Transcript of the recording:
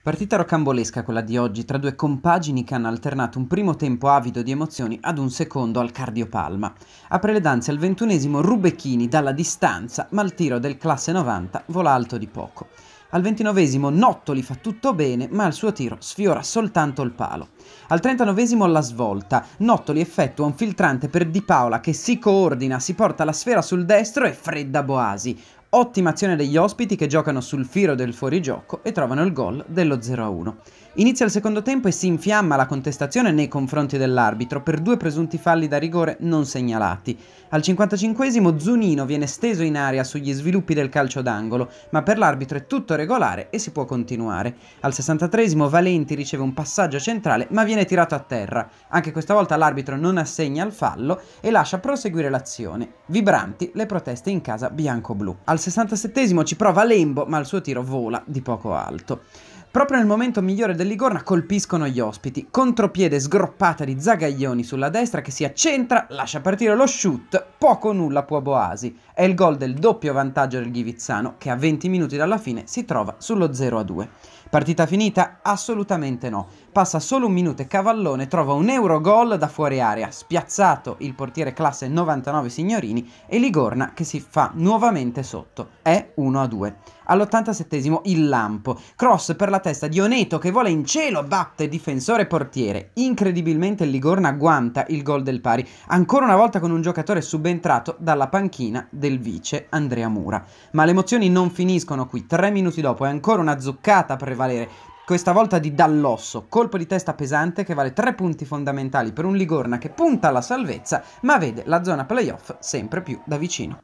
Partita rocambolesca quella di oggi tra due compagini che hanno alternato un primo tempo avido di emozioni ad un secondo al cardiopalma. Apre le danze al ventunesimo Rubecchini dalla distanza, ma il tiro del classe 90 vola alto di poco. Al ventinovesimo Nottoli fa tutto bene, ma il suo tiro sfiora soltanto il palo. Al trentanovesimo la svolta. Nottoli effettua un filtrante per Di Paola che si coordina, si porta la sfera sul destro e fredda Boasi. Ottima azione degli ospiti che giocano sul filo del fuorigioco e trovano il gol dello 0-1. Inizia il secondo tempo e si infiamma la contestazione nei confronti dell'arbitro per due presunti falli da rigore non segnalati. Al 55 Zunino viene steso in aria sugli sviluppi del calcio d'angolo, ma per l'arbitro è tutto regolare e si può continuare. Al 63 Valenti riceve un passaggio centrale ma viene tirato a terra. Anche questa volta l'arbitro non assegna il fallo e lascia proseguire l'azione. Vibranti le proteste in casa bianco-blu. Al al 67 ci prova Lembo, ma il suo tiro vola di poco alto. Proprio nel momento migliore del Ligorna colpiscono gli ospiti. Contropiede sgroppata di Zagaglioni sulla destra che si accentra, lascia partire lo shoot, poco nulla può Boasi. È il gol del doppio vantaggio del Ghivizzano che a 20 minuti dalla fine si trova sullo 0-2. Partita finita? Assolutamente no. Passa solo un minuto e Cavallone trova un euro gol da fuori area, spiazzato il portiere classe 99 signorini e Ligorna che si fa nuovamente sotto. È 1-2. All'87 il lampo, cross per la testa di Oneto che vola in cielo, batte difensore portiere. Incredibilmente il Ligorna agguanta il gol del pari, ancora una volta con un giocatore subentrato dalla panchina del vice Andrea Mura. Ma le emozioni non finiscono qui, tre minuti dopo è ancora una zuccata a prevalere, questa volta di Dall'Osso, colpo di testa pesante che vale tre punti fondamentali per un Ligorna che punta alla salvezza ma vede la zona playoff sempre più da vicino.